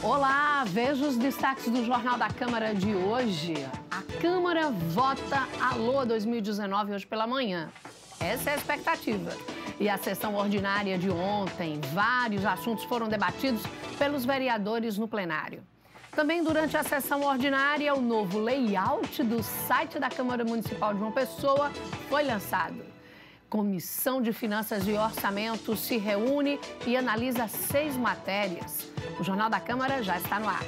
Olá, veja os destaques do Jornal da Câmara de hoje. A Câmara vota Alô 2019 hoje pela manhã. Essa é a expectativa. E a sessão ordinária de ontem, vários assuntos foram debatidos pelos vereadores no plenário. Também durante a sessão ordinária, o novo layout do site da Câmara Municipal de João Pessoa foi lançado. Comissão de Finanças e Orçamento se reúne e analisa seis matérias. O Jornal da Câmara já está no ar.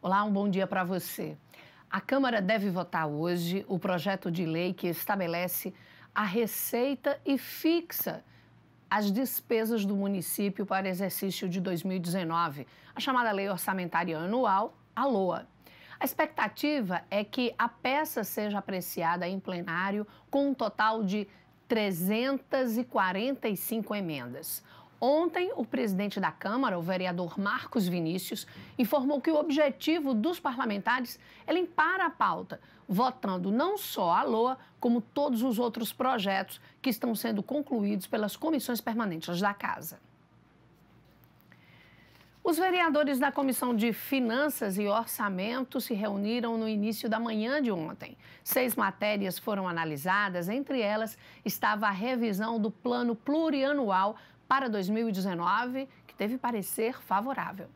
Olá, um bom dia para você. A Câmara deve votar hoje o projeto de lei que estabelece a receita e fixa as despesas do município para exercício de 2019, a chamada Lei Orçamentária Anual, a LOA. A expectativa é que a peça seja apreciada em plenário com um total de 345 emendas. Ontem, o presidente da Câmara, o vereador Marcos Vinícius, informou que o objetivo dos parlamentares é limpar a pauta, votando não só a LOA, como todos os outros projetos que estão sendo concluídos pelas comissões permanentes da Casa. Os vereadores da Comissão de Finanças e Orçamento se reuniram no início da manhã de ontem. Seis matérias foram analisadas, entre elas estava a revisão do plano plurianual para 2019, que teve parecer favorável.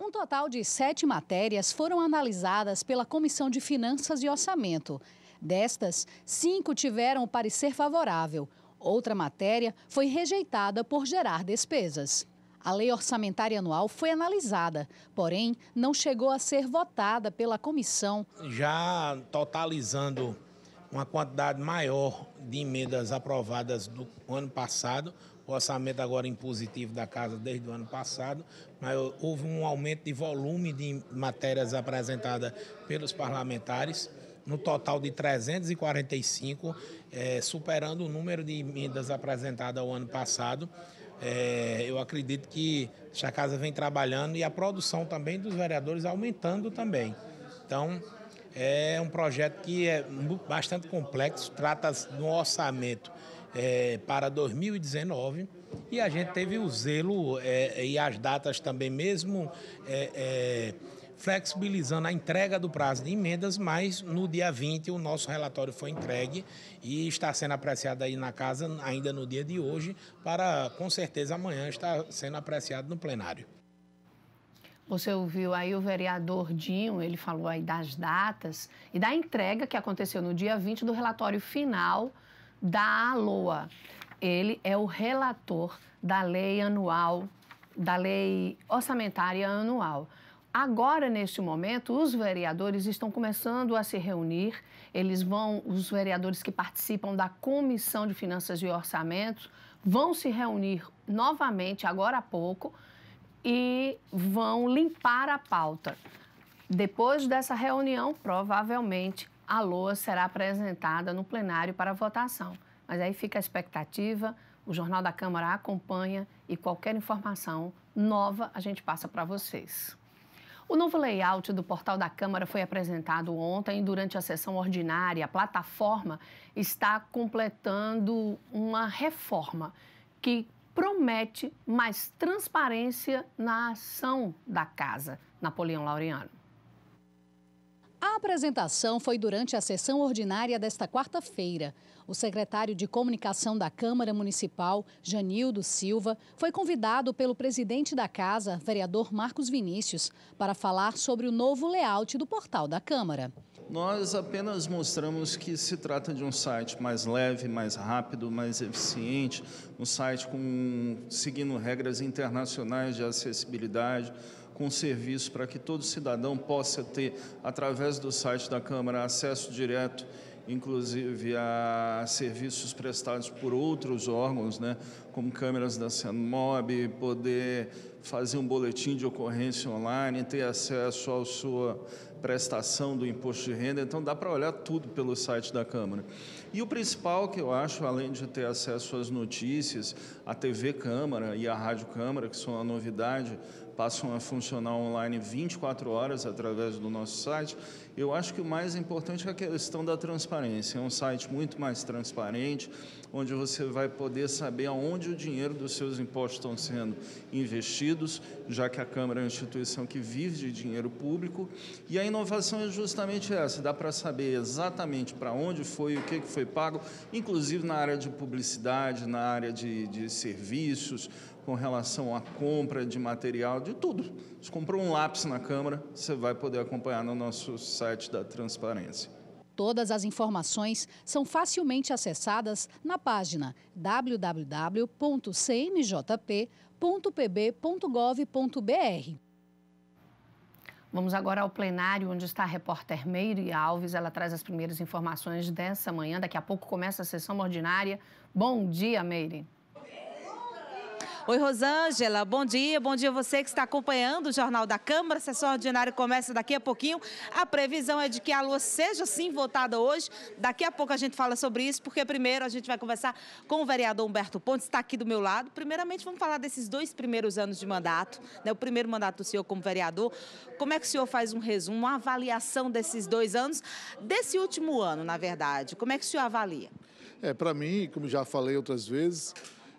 Um total de sete matérias foram analisadas pela Comissão de Finanças e Orçamento. Destas, cinco tiveram parecer favorável. Outra matéria foi rejeitada por gerar despesas. A lei orçamentária anual foi analisada, porém não chegou a ser votada pela comissão. Já totalizando uma quantidade maior de emendas aprovadas do ano passado, o orçamento agora em positivo da casa desde o ano passado, mas houve um aumento de volume de matérias apresentadas pelos parlamentares no total de 345, é, eh, superando o número de emendas apresentadas o ano passado. É, eu acredito que a casa vem trabalhando e a produção também dos vereadores aumentando também. Então, é um projeto que é bastante complexo, trata-se de um orçamento é, para 2019 e a gente teve o zelo é, e as datas também, mesmo é, é flexibilizando a entrega do prazo de emendas, mas no dia 20 o nosso relatório foi entregue e está sendo apreciado aí na casa ainda no dia de hoje, para com certeza amanhã estar sendo apreciado no plenário. Você ouviu aí o vereador Dinho, ele falou aí das datas e da entrega que aconteceu no dia 20 do relatório final da LOA. Ele é o relator da lei anual, da lei orçamentária anual. Agora, neste momento, os vereadores estão começando a se reunir. Eles vão, os vereadores que participam da Comissão de Finanças e Orçamentos, vão se reunir novamente agora há pouco e vão limpar a pauta. Depois dessa reunião, provavelmente a LOA será apresentada no plenário para votação. Mas aí fica a expectativa, o Jornal da Câmara acompanha e qualquer informação nova a gente passa para vocês. O novo layout do portal da Câmara foi apresentado ontem durante a sessão ordinária. A plataforma está completando uma reforma que promete mais transparência na ação da casa. Napoleão Laureano. A apresentação foi durante a sessão ordinária desta quarta-feira. O secretário de Comunicação da Câmara Municipal, Janildo Silva, foi convidado pelo presidente da casa, vereador Marcos Vinícius, para falar sobre o novo layout do portal da Câmara. Nós apenas mostramos que se trata de um site mais leve, mais rápido, mais eficiente, um site com seguindo regras internacionais de acessibilidade com serviço para que todo cidadão possa ter, através do site da Câmara, acesso direto, inclusive a serviços prestados por outros órgãos, né, como câmeras da CENMOB, poder fazer um boletim de ocorrência online, ter acesso à sua prestação do imposto de renda. Então, dá para olhar tudo pelo site da Câmara. E o principal que eu acho, além de ter acesso às notícias, à TV Câmara e à Rádio Câmara, que são a novidade, passam a funcionar online 24 horas através do nosso site eu acho que o mais importante é a questão da transparência. É um site muito mais transparente, onde você vai poder saber aonde o dinheiro dos seus impostos estão sendo investidos, já que a Câmara é uma instituição que vive de dinheiro público. E a inovação é justamente essa: dá para saber exatamente para onde foi, o que foi pago, inclusive na área de publicidade, na área de, de serviços, com relação à compra de material, de tudo. Se comprou um lápis na Câmara, você vai poder acompanhar no nosso site site da Transparência. Todas as informações são facilmente acessadas na página www.cmjp.pb.gov.br. Vamos agora ao plenário, onde está a repórter Meire Alves. Ela traz as primeiras informações dessa manhã. Daqui a pouco começa a sessão ordinária. Bom dia, Meire. Oi, Rosângela, bom dia. Bom dia você que está acompanhando o Jornal da Câmara. A sessão ordinária começa daqui a pouquinho. A previsão é de que a lua seja sim votada hoje. Daqui a pouco a gente fala sobre isso, porque primeiro a gente vai conversar com o vereador Humberto Pontes, está aqui do meu lado. Primeiramente, vamos falar desses dois primeiros anos de mandato, né? o primeiro mandato do senhor como vereador. Como é que o senhor faz um resumo, uma avaliação desses dois anos, desse último ano, na verdade? Como é que o senhor avalia? É, para mim, como já falei outras vezes,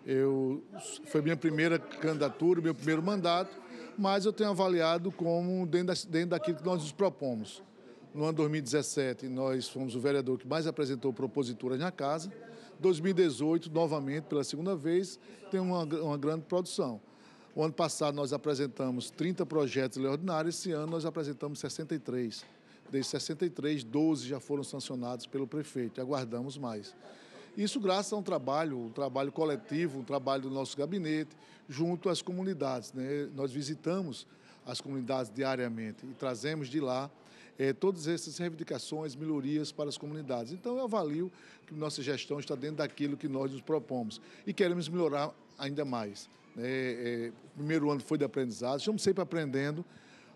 eu, foi minha primeira candidatura, meu primeiro mandato, mas eu tenho avaliado como dentro, da, dentro daquilo que nós nos propomos. No ano 2017, nós fomos o vereador que mais apresentou proposituras na casa. 2018, novamente, pela segunda vez, tem uma, uma grande produção. O ano passado nós apresentamos 30 projetos de lei ordinária, esse ano nós apresentamos 63. Desde 63, 12 já foram sancionados pelo prefeito, aguardamos mais. Isso graças a um trabalho, um trabalho coletivo, um trabalho do nosso gabinete, junto às comunidades. Né? Nós visitamos as comunidades diariamente e trazemos de lá eh, todas essas reivindicações, melhorias para as comunidades. Então, eu avalio que nossa gestão está dentro daquilo que nós nos propomos e queremos melhorar ainda mais. Né? Eh, eh, primeiro ano foi de aprendizado, estamos sempre aprendendo,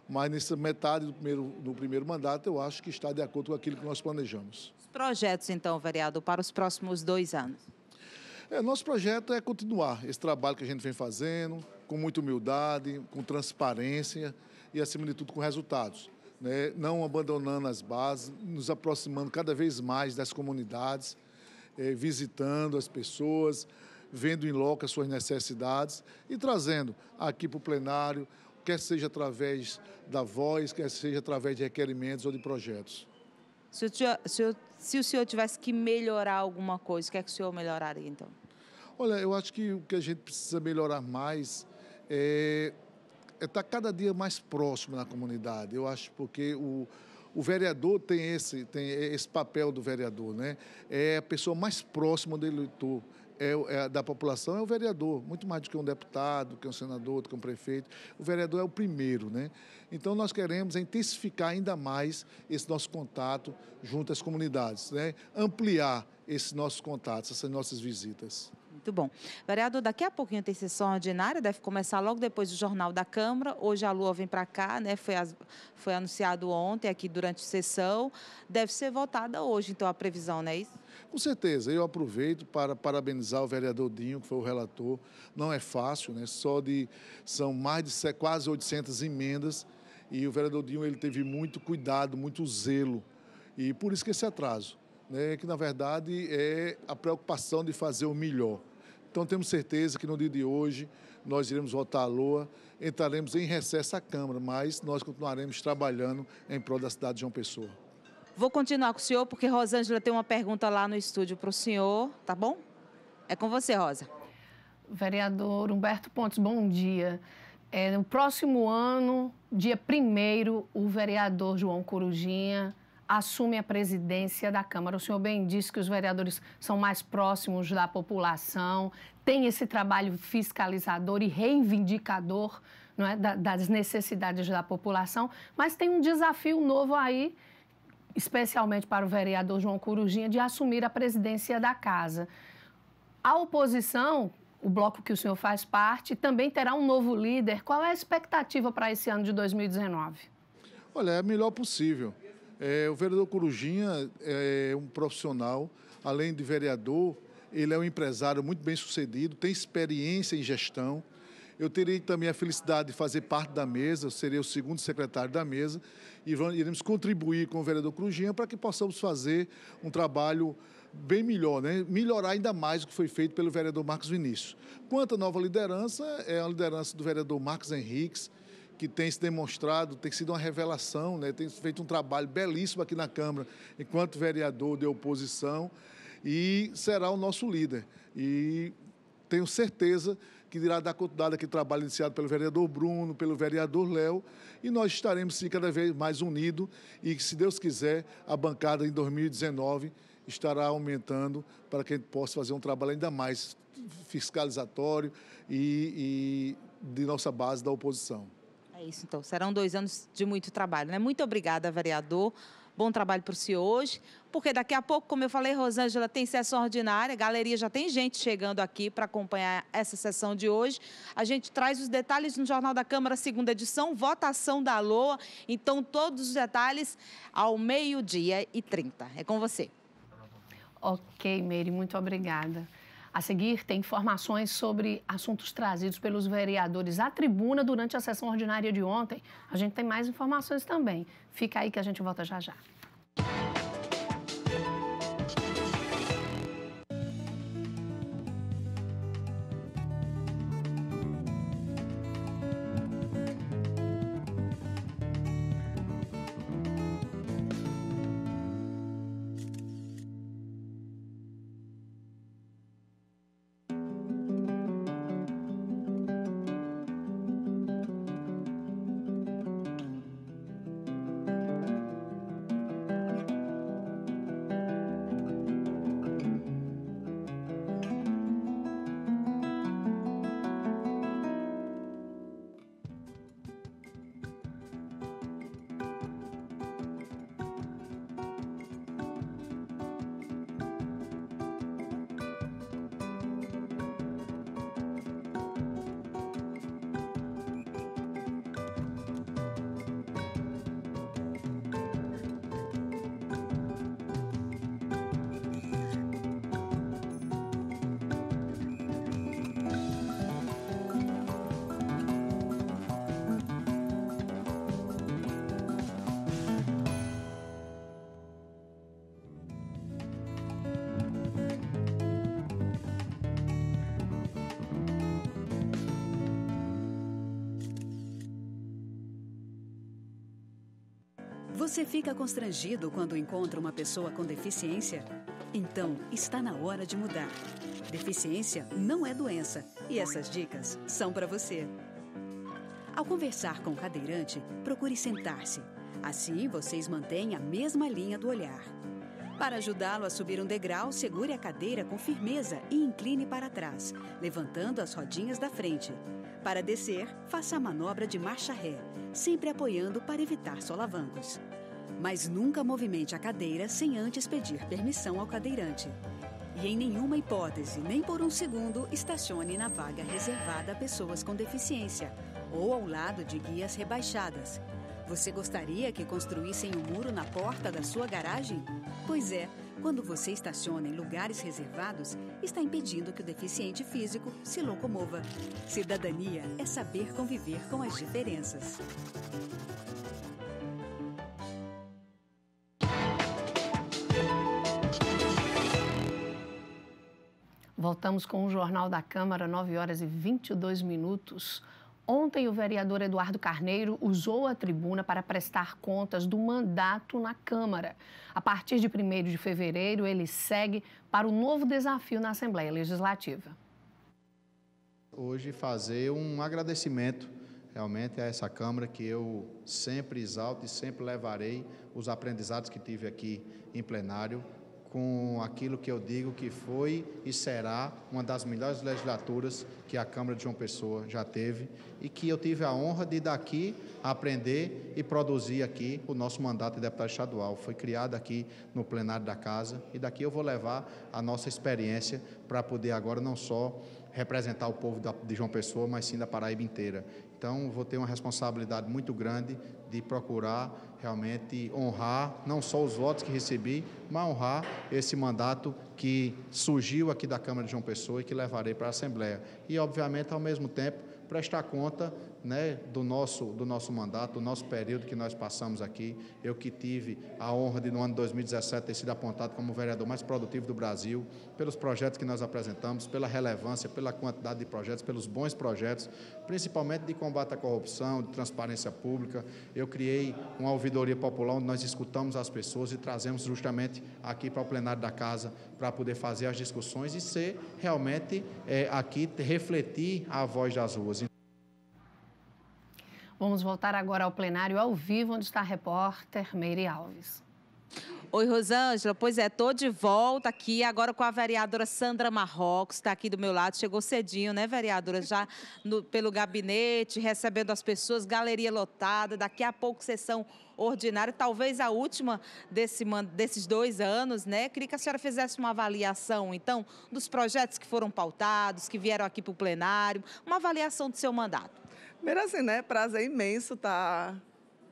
mas nessa metade do primeiro, do primeiro mandato eu acho que está de acordo com aquilo que nós planejamos. Os projetos, então, vereador, para os próximos dois anos? É, nosso projeto é continuar esse trabalho que a gente vem fazendo, com muita humildade, com transparência e, acima de tudo, com resultados. Né? Não abandonando as bases, nos aproximando cada vez mais das comunidades, é, visitando as pessoas, vendo em loco as suas necessidades e trazendo aqui para o plenário quer seja através da voz, quer seja através de requerimentos ou de projetos. Se, eu, se, eu, se o senhor tivesse que melhorar alguma coisa, o que é que o senhor melhoraria então? Olha, eu acho que o que a gente precisa melhorar mais é, é estar tá cada dia mais próximo na comunidade. Eu acho porque o, o vereador tem esse, tem esse papel do vereador, né? É a pessoa mais próxima do eleitor é, é, da população é o vereador, muito mais do que um deputado, do que um senador, do que um prefeito. O vereador é o primeiro, né? Então nós queremos intensificar ainda mais esse nosso contato junto às comunidades, né? Ampliar esses nossos contatos, essas nossas visitas. Muito bom. Vereador, daqui a pouquinho tem sessão ordinária, deve começar logo depois do Jornal da Câmara. Hoje a Lua vem para cá, né? Foi, as, foi anunciado ontem aqui durante a sessão. Deve ser votada hoje, então, a previsão, não é isso? Com certeza, eu aproveito para parabenizar o vereador Dinho, que foi o relator. Não é fácil, né? Só de são mais de quase 800 emendas e o vereador Dinho ele teve muito cuidado, muito zelo. E por isso que esse atraso, né, que na verdade é a preocupação de fazer o melhor. Então temos certeza que no dia de hoje nós iremos votar a LOA, entraremos em recesso à Câmara, mas nós continuaremos trabalhando em prol da cidade de João Pessoa. Vou continuar com o senhor, porque Rosângela tem uma pergunta lá no estúdio para o senhor, tá bom? É com você, Rosa. Vereador Humberto Pontes, bom dia. É, no próximo ano, dia 1 o vereador João Corujinha assume a presidência da Câmara. O senhor bem disse que os vereadores são mais próximos da população, tem esse trabalho fiscalizador e reivindicador é, das necessidades da população, mas tem um desafio novo aí especialmente para o vereador João Corujinha, de assumir a presidência da casa. A oposição, o bloco que o senhor faz parte, também terá um novo líder. Qual é a expectativa para esse ano de 2019? Olha, é a melhor possível. É, o vereador Corujinha é um profissional, além de vereador, ele é um empresário muito bem sucedido, tem experiência em gestão. Eu terei também a felicidade de fazer parte da mesa, serei o segundo secretário da mesa, e iremos contribuir com o vereador Crujinha para que possamos fazer um trabalho bem melhor, né? melhorar ainda mais o que foi feito pelo vereador Marcos Vinícius. Quanto à nova liderança, é a liderança do vereador Marcos Henriques, que tem se demonstrado, tem sido uma revelação, né? tem feito um trabalho belíssimo aqui na Câmara, enquanto vereador de oposição, e será o nosso líder. E tenho certeza que irá dar continuidade àquele trabalho iniciado pelo vereador Bruno, pelo vereador Léo, e nós estaremos sim cada vez mais unidos e que, se Deus quiser, a bancada em 2019 estará aumentando para que a gente possa fazer um trabalho ainda mais fiscalizatório e, e de nossa base da oposição. É isso, então. Serão dois anos de muito trabalho. Né? Muito obrigada, vereador. Bom trabalho para o senhor hoje, porque daqui a pouco, como eu falei, Rosângela, tem sessão ordinária, galeria já tem gente chegando aqui para acompanhar essa sessão de hoje. A gente traz os detalhes no Jornal da Câmara, segunda edição, votação da LOA. Então, todos os detalhes ao meio-dia e 30. É com você. Ok, Meire, muito obrigada. A seguir, tem informações sobre assuntos trazidos pelos vereadores à tribuna durante a sessão ordinária de ontem. A gente tem mais informações também. Fica aí que a gente volta já já. Você fica constrangido quando encontra uma pessoa com deficiência? Então, está na hora de mudar. Deficiência não é doença e essas dicas são para você. Ao conversar com o cadeirante, procure sentar-se. Assim, vocês mantêm a mesma linha do olhar. Para ajudá-lo a subir um degrau, segure a cadeira com firmeza e incline para trás, levantando as rodinhas da frente. Para descer, faça a manobra de marcha ré, sempre apoiando para evitar solavancos mas nunca movimente a cadeira sem antes pedir permissão ao cadeirante. E em nenhuma hipótese, nem por um segundo, estacione na vaga reservada a pessoas com deficiência ou ao lado de guias rebaixadas. Você gostaria que construíssem um muro na porta da sua garagem? Pois é, quando você estaciona em lugares reservados, está impedindo que o deficiente físico se locomova. Cidadania é saber conviver com as diferenças. Voltamos com o Jornal da Câmara, 9 horas e 22 minutos. Ontem, o vereador Eduardo Carneiro usou a tribuna para prestar contas do mandato na Câmara. A partir de 1 de fevereiro, ele segue para o novo desafio na Assembleia Legislativa. Hoje, fazer um agradecimento realmente a essa Câmara que eu sempre exalto e sempre levarei os aprendizados que tive aqui em plenário com aquilo que eu digo que foi e será uma das melhores legislaturas que a Câmara de João Pessoa já teve e que eu tive a honra de daqui aprender e produzir aqui o nosso mandato de deputado estadual. Foi criado aqui no plenário da casa e daqui eu vou levar a nossa experiência para poder agora não só representar o povo de João Pessoa, mas sim da Paraíba inteira. Então, vou ter uma responsabilidade muito grande de procurar realmente honrar não só os votos que recebi, mas honrar esse mandato que surgiu aqui da Câmara de João Pessoa e que levarei para a Assembleia. E, obviamente, ao mesmo tempo, prestar conta né, do, nosso, do nosso mandato, do nosso período que nós passamos aqui. Eu que tive a honra de, no ano de 2017, ter sido apontado como o vereador mais produtivo do Brasil, pelos projetos que nós apresentamos, pela relevância, pela quantidade de projetos, pelos bons projetos, principalmente de combate à corrupção, de transparência pública. Eu criei uma ouvidoria popular onde nós escutamos as pessoas e trazemos justamente aqui para o plenário da casa para poder fazer as discussões e ser realmente é, aqui refletir a voz das ruas. Vamos voltar agora ao plenário ao vivo, onde está a repórter Meire Alves. Oi, Rosângela. Pois é, estou de volta aqui agora com a vereadora Sandra Marrocos, está aqui do meu lado. Chegou cedinho, né, vereadora? Já no, pelo gabinete, recebendo as pessoas, galeria lotada. Daqui a pouco, sessão ordinária, talvez a última desse, desses dois anos, né? Queria que a senhora fizesse uma avaliação, então, dos projetos que foram pautados, que vieram aqui para o plenário, uma avaliação do seu mandato. Primeiro assim, né? Prazer é imenso estar tá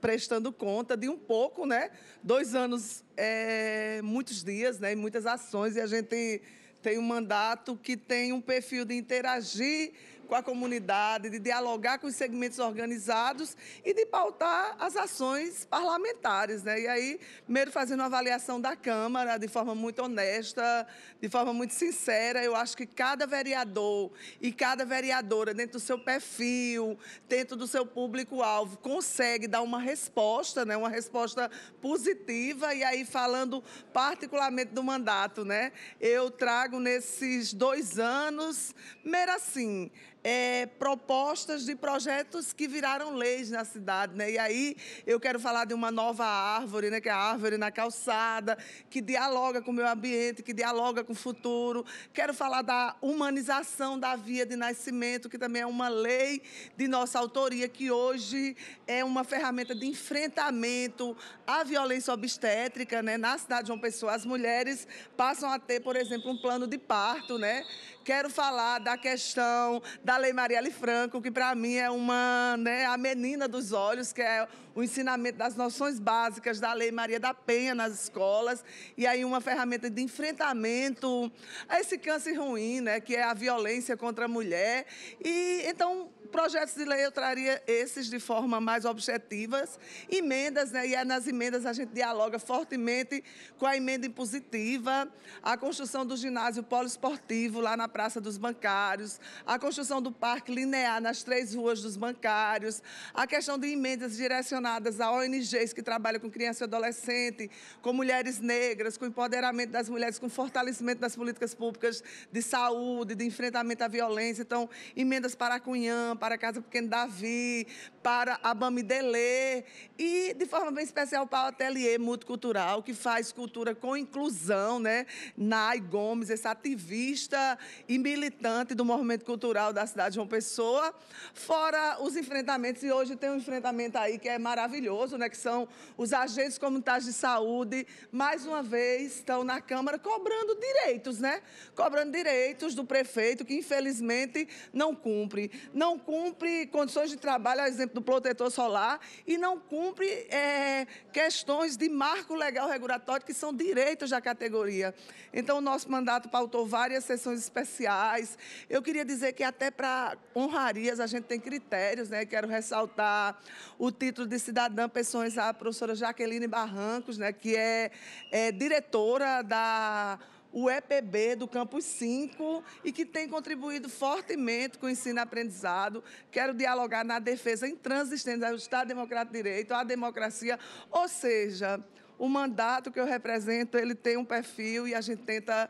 prestando conta de um pouco, né? Dois anos, é, muitos dias, né? Muitas ações e a gente tem um mandato que tem um perfil de interagir com a comunidade, de dialogar com os segmentos organizados e de pautar as ações parlamentares. Né? E aí, primeiro fazendo uma avaliação da Câmara de forma muito honesta, de forma muito sincera. Eu acho que cada vereador e cada vereadora, dentro do seu perfil, dentro do seu público-alvo, consegue dar uma resposta, né? uma resposta positiva. E aí, falando particularmente do mandato, né? eu trago nesses dois anos, primeiro assim, é, propostas de projetos que viraram leis na cidade, né? E aí eu quero falar de uma nova árvore, né? Que é a árvore na calçada, que dialoga com o meio ambiente, que dialoga com o futuro. Quero falar da humanização da via de nascimento, que também é uma lei de nossa autoria, que hoje é uma ferramenta de enfrentamento à violência obstétrica, né? Na cidade de João Pessoa, as mulheres passam a ter, por exemplo, um plano de parto, né? Quero falar da questão da Lei Marielle Franco, que para mim é uma, né, a menina dos olhos, que é o ensinamento das noções básicas da Lei Maria da Penha nas escolas, e aí uma ferramenta de enfrentamento a esse câncer ruim, né, que é a violência contra a mulher. E então, projetos de lei eu traria esses de forma mais objetivas, emendas, né, e é nas emendas a gente dialoga fortemente com a emenda impositiva, a construção do ginásio poliesportivo lá na Praça dos Bancários, a construção do parque linear nas três ruas dos bancários, a questão de emendas direcionadas relacionadas a ONGs que trabalham com criança e adolescente, com mulheres negras, com empoderamento das mulheres, com fortalecimento das políticas públicas de saúde, de enfrentamento à violência. Então, emendas para a Cunhã, para a Casa Pequeno Davi, para a Bamidele e, de forma bem especial, para o Atelier Multicultural, que faz cultura com inclusão, né? Nai Gomes, essa ativista e militante do movimento cultural da cidade de João Pessoa, fora os enfrentamentos, e hoje tem um enfrentamento aí que é maravilhoso maravilhoso, né, que são os agentes comunitários de saúde, mais uma vez estão na Câmara cobrando direitos, né? Cobrando direitos do prefeito, que infelizmente não cumpre. Não cumpre condições de trabalho, a exemplo do protetor solar, e não cumpre é, questões de marco legal regulatório, que são direitos da categoria. Então, o nosso mandato pautou várias sessões especiais. Eu queria dizer que até para honrarias a gente tem critérios, né? Quero ressaltar o título de cidadã, pensões à professora Jaqueline Barrancos, né, que é, é diretora da UEPB EPB do Campus 5 e que tem contribuído fortemente com o ensino-aprendizado. Quero dialogar na defesa intransistente do Estado Democrático de Direito, à democracia, ou seja, o mandato que eu represento, ele tem um perfil e a gente tenta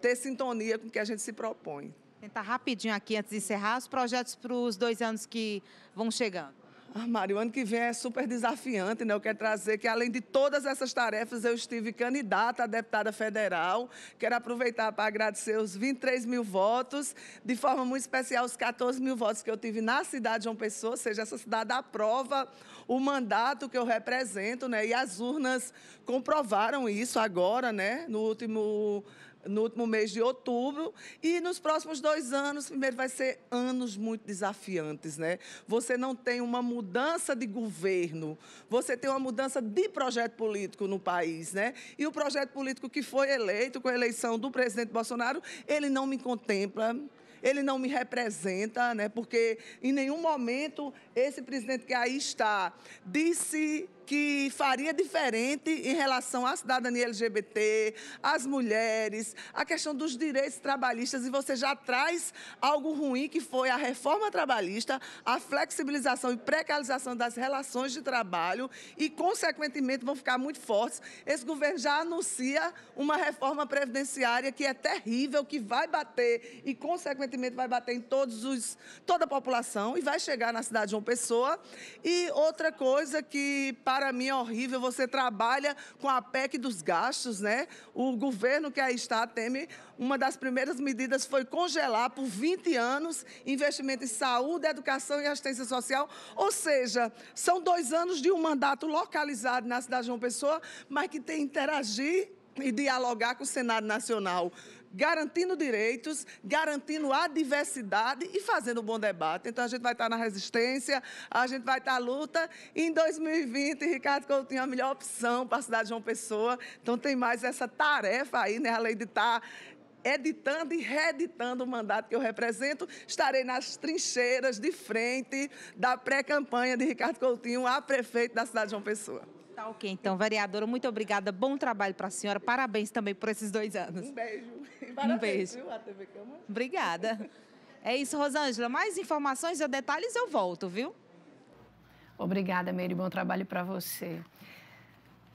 ter sintonia com o que a gente se propõe. Tentar rapidinho aqui, antes de encerrar, os projetos para os dois anos que vão chegando. Ah, Mari, o ano que vem é super desafiante, né? Eu quero trazer que, além de todas essas tarefas, eu estive candidata a deputada federal. Quero aproveitar para agradecer os 23 mil votos, de forma muito especial os 14 mil votos que eu tive na cidade de João Pessoa, ou seja, essa cidade aprova o mandato que eu represento, né? E as urnas comprovaram isso agora, né? No último no último mês de outubro. E nos próximos dois anos, primeiro, vai ser anos muito desafiantes, né? Você não tem uma mudança de governo, você tem uma mudança de projeto político no país, né? E o projeto político que foi eleito com a eleição do presidente Bolsonaro, ele não me contempla ele não me representa, né? Porque em nenhum momento esse presidente que aí está disse que faria diferente em relação à cidadania LGBT, às mulheres, à questão dos direitos trabalhistas, e você já traz algo ruim que foi a reforma trabalhista, a flexibilização e precarização das relações de trabalho e, consequentemente, vão ficar muito fortes. Esse governo já anuncia uma reforma previdenciária que é terrível, que vai bater e, consequentemente, vai bater em todos os, toda a população e vai chegar na cidade de João Pessoa. E outra coisa que, para para mim é horrível. Você trabalha com a PEC dos gastos, né? O governo que aí está, Temer, uma das primeiras medidas foi congelar por 20 anos investimento em saúde, educação e assistência social. Ou seja, são dois anos de um mandato localizado na cidade de João Pessoa, mas que tem que interagir e dialogar com o Senado Nacional garantindo direitos, garantindo a diversidade e fazendo um bom debate. Então, a gente vai estar na resistência, a gente vai estar na luta. E em 2020, Ricardo Coutinho é a melhor opção para a cidade de João Pessoa. Então, tem mais essa tarefa aí, né? Além de estar editando e reeditando o mandato que eu represento. Estarei nas trincheiras de frente da pré-campanha de Ricardo Coutinho a prefeito da cidade de João Pessoa. Tá ok, então, vereadora, muito obrigada. Bom trabalho para a senhora. Parabéns também por esses dois anos. Um beijo. Parabéns, um beijo. Viu, a TV Obrigada. É isso, Rosângela. Mais informações e detalhes eu volto, viu? Obrigada, Meire. Bom trabalho para você.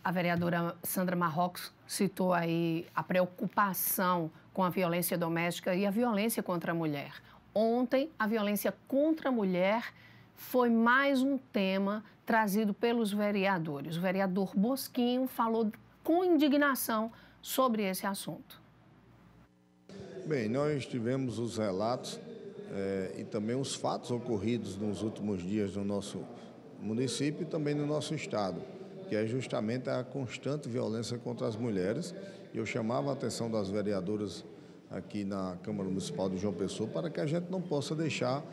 A vereadora Sandra Marrocos citou aí a preocupação com a violência doméstica e a violência contra a mulher. Ontem, a violência contra a mulher foi mais um tema trazido pelos vereadores. O vereador Bosquinho falou com indignação sobre esse assunto. Bem, nós tivemos os relatos é, e também os fatos ocorridos nos últimos dias no nosso município e também no nosso estado, que é justamente a constante violência contra as mulheres. eu chamava a atenção das vereadoras aqui na Câmara Municipal de João Pessoa para que a gente não possa deixar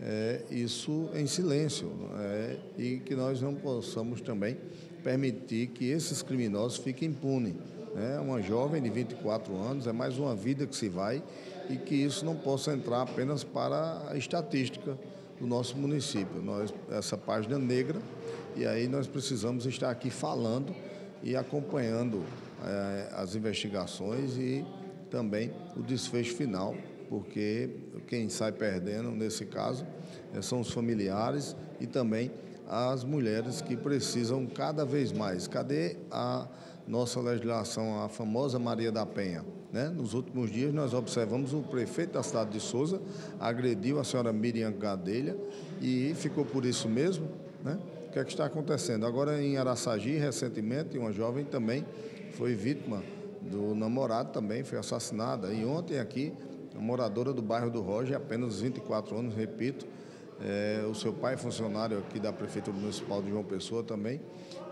é, isso em silêncio é, e que nós não possamos também permitir que esses criminosos fiquem impunes. É uma jovem de 24 anos, é mais uma vida que se vai e que isso não possa entrar apenas para a estatística do nosso município. Nós, essa página negra, e aí nós precisamos estar aqui falando e acompanhando é, as investigações e também o desfecho final, porque quem sai perdendo nesse caso é, são os familiares e também as mulheres que precisam cada vez mais. Cadê a nossa legislação, a famosa Maria da Penha. Né? Nos últimos dias nós observamos o prefeito da cidade de Souza agrediu a senhora Miriam Gadelha e ficou por isso mesmo. Né? O que é que está acontecendo? Agora em Araçagi, recentemente, uma jovem também foi vítima do namorado também, foi assassinada. E ontem aqui, a moradora do bairro do Roger, apenas 24 anos, repito, é, o seu pai é funcionário aqui da Prefeitura Municipal de João Pessoa também.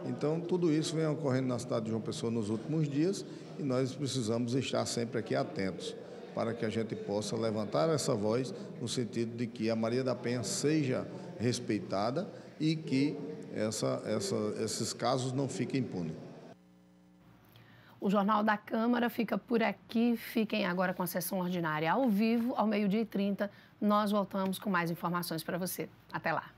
Então, tudo isso vem ocorrendo na cidade de João Pessoa nos últimos dias e nós precisamos estar sempre aqui atentos para que a gente possa levantar essa voz no sentido de que a Maria da Penha seja respeitada e que essa, essa, esses casos não fiquem impunes. O Jornal da Câmara fica por aqui. Fiquem agora com a sessão ordinária ao vivo, ao meio-dia e 30. Nós voltamos com mais informações para você. Até lá.